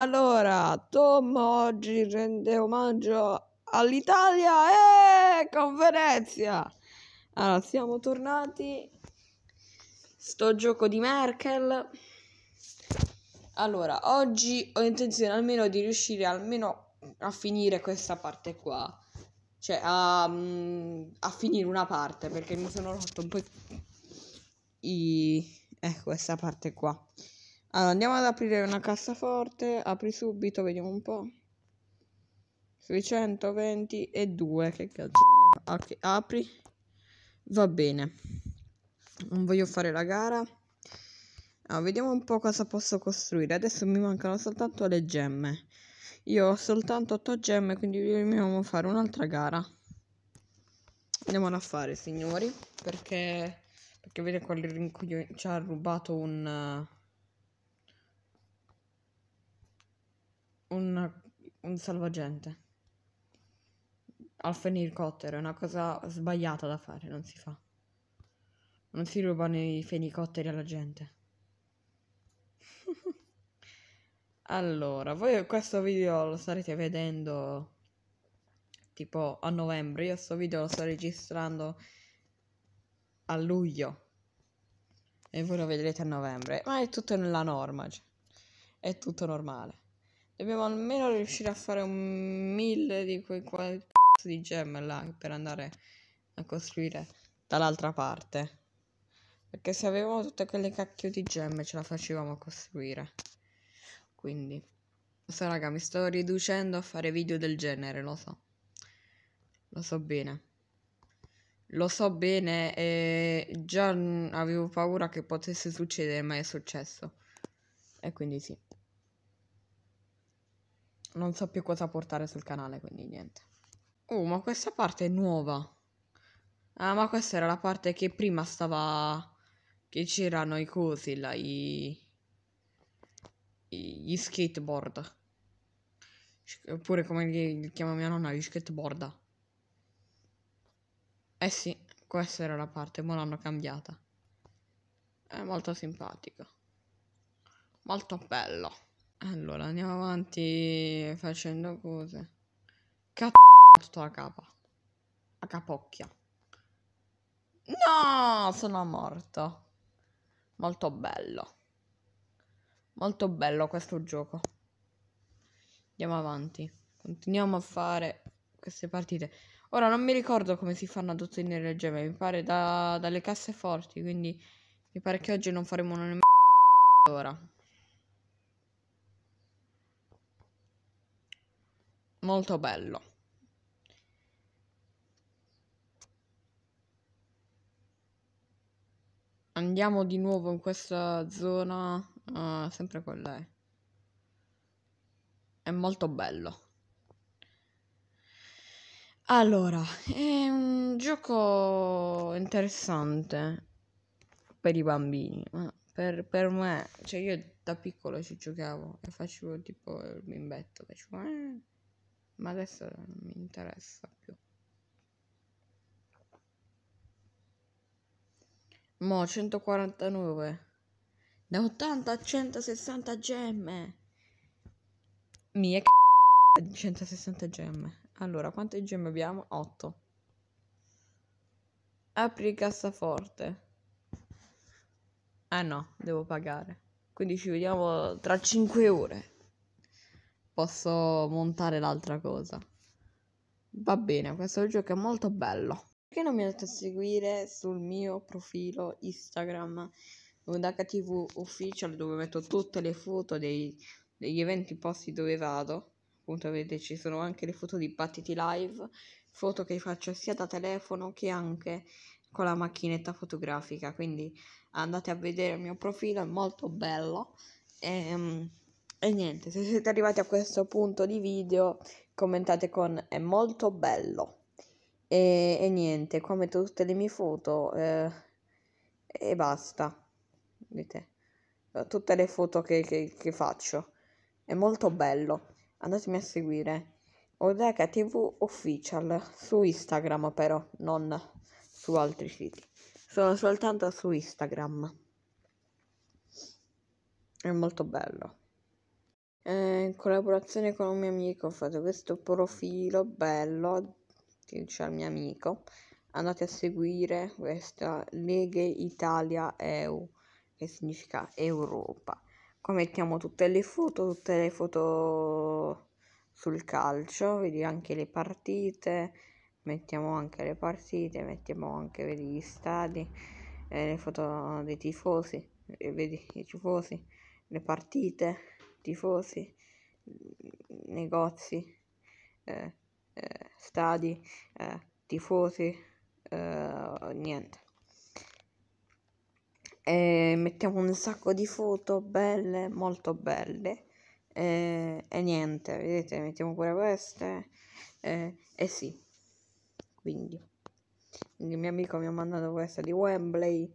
Allora, Tom oggi rende omaggio all'Italia e con Venezia. Allora, siamo tornati. Sto gioco di Merkel. Allora, oggi ho intenzione almeno di riuscire almeno a finire questa parte qua. Cioè, a, mm, a finire una parte, perché mi sono rotto un po' i... Eh, questa parte qua. Allora, andiamo ad aprire una cassaforte. Apri subito, vediamo un po'. Sui 120 che cazzo Ok, apri. Va bene. Non voglio fare la gara. Allora, vediamo un po' cosa posso costruire. Adesso mi mancano soltanto le gemme. Io ho soltanto 8 gemme, quindi dobbiamo fare un'altra gara. Andiamola a fare, signori, perché... Perché vedi quello ci ha rubato un... Uh, un, un salvagente al fenicottero è una cosa sbagliata da fare, non si fa. Non si rubano i fenicotteri alla gente. allora, voi questo video lo starete vedendo tipo a novembre. Io questo video lo sto registrando a luglio. E voi lo vedrete a novembre. Ma è tutto nella norma. Cioè. È tutto normale. Dobbiamo almeno riuscire a fare un mille di quei quel cazzo di gemme là per andare a costruire dall'altra parte. Perché se avevamo tutte quelle cacchio di gemme ce la facevamo a costruire. Quindi... So raga, mi sto riducendo a fare video del genere, lo so. Lo so bene. Lo so bene e già avevo paura che potesse succedere, ma è successo. E quindi sì non so più cosa portare sul canale, quindi niente. Oh, ma questa parte è nuova. Ah, ma questa era la parte che prima stava... Che c'erano i cosi, là, i... Gli skateboard. Oppure come li, li chiama mia nonna, gli skateboard. Eh sì, questa era la parte, ma l'hanno cambiata. È molto simpatico. Molto bello. Allora, andiamo avanti facendo cose. Cazzo, tutta la capa. A capocchia. No, sono morto. Molto bello. Molto bello questo gioco. Andiamo avanti. Continuiamo a fare queste partite. Ora non mi ricordo come si fanno ad ottenere le gemme. Mi pare da, dalle casse forti. Quindi mi pare che oggi non faremo una nemmeno. Allora. molto bello. Andiamo di nuovo in questa zona, uh, sempre quella è. È molto bello. Allora, è un gioco interessante per i bambini, per, per me, cioè io da piccolo ci giocavo e facevo tipo il bimbetto, facevo... Eh ma adesso non mi interessa più. Mo 149 da 80 a 160 gemme. Mie c***o di 160 gemme. Allora, quante gemme abbiamo? 8. Apri cassaforte. Ah no, devo pagare. Quindi ci vediamo tra 5 ore posso montare l'altra cosa. Va bene, questo gioco è molto bello. Perché non mi andate a seguire sul mio profilo Instagram HTV Official dove metto tutte le foto dei, degli eventi posti dove vado? Appunto, vedete, ci sono anche le foto di battiti live, foto che faccio sia da telefono che anche con la macchinetta fotografica. Quindi andate a vedere il mio profilo, è molto bello. E, um, e niente, se siete arrivati a questo punto di video, commentate con è molto bello. E, e niente, qua metto tutte le mie foto eh, e basta. Vedete? Tutte le foto che, che, che, faccio. È molto bello. Andatemi a seguire. Odeka oh, TV Official su Instagram però, non su altri siti. Sono soltanto su Instagram. È molto bello eh, in collaborazione con un mio amico ho fatto questo profilo bello che c'è il mio amico andate a seguire questa Leghe Italia EU che significa Europa qua mettiamo tutte le foto tutte le foto sul calcio vedi anche le partite mettiamo anche le partite mettiamo anche vedi gli stadi eh, le foto dei tifosi eh, vedi i tifosi le partite tifosi, mm, negozi, eh, eh, stadi, eh, tifosi, eh, niente. E mettiamo un sacco di foto belle, molto belle. E, eh, e niente, vedete, mettiamo pure queste. Eh, e sì, quindi il mio amico mi ha mandato questa di Wembley,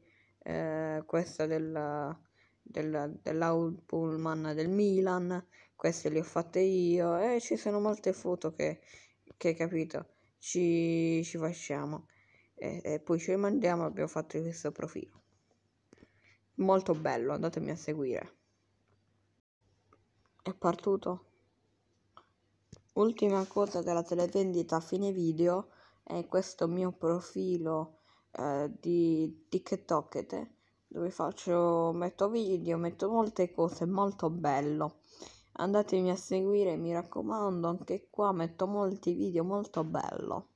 questa della del, dell'Audpullman del Milan, queste le ho fatte io e ci sono molte foto che, che capito, ci, ci facciamo e, e poi ci mandiamo, abbiamo fatto questo profilo. Molto bello, andatemi a seguire. È partito. Ultima cosa della televendita a fine video è questo mio profilo eh, di TikTok dove faccio, metto video, metto molte cose, molto bello. Andatemi a seguire, mi raccomando, anche qua metto molti video, molto bello.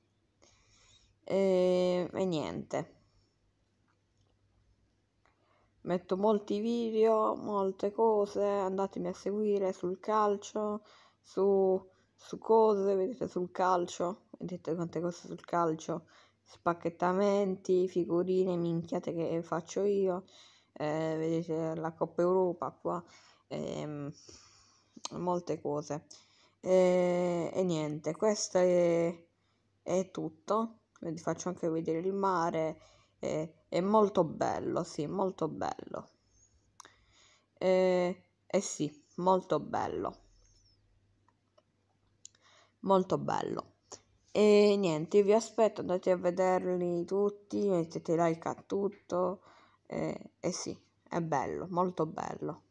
E, e niente. Metto molti video, molte cose, andatemi a seguire sul calcio, su, su cose, vedete sul calcio, vedete quante cose sul calcio spacchettamenti, figurine, minchiate che faccio io. Eh, vedete la Coppa Europa qua, ehm, molte cose. E, eh, e, niente, questo è, è tutto. Vi faccio anche vedere il mare. È, è molto bello, sì, molto bello. E, eh, eh sì, molto bello. Molto bello. E niente, vi aspetto, andate a vederli tutti, mettete like a tutto. E, e sì, è bello, molto bello.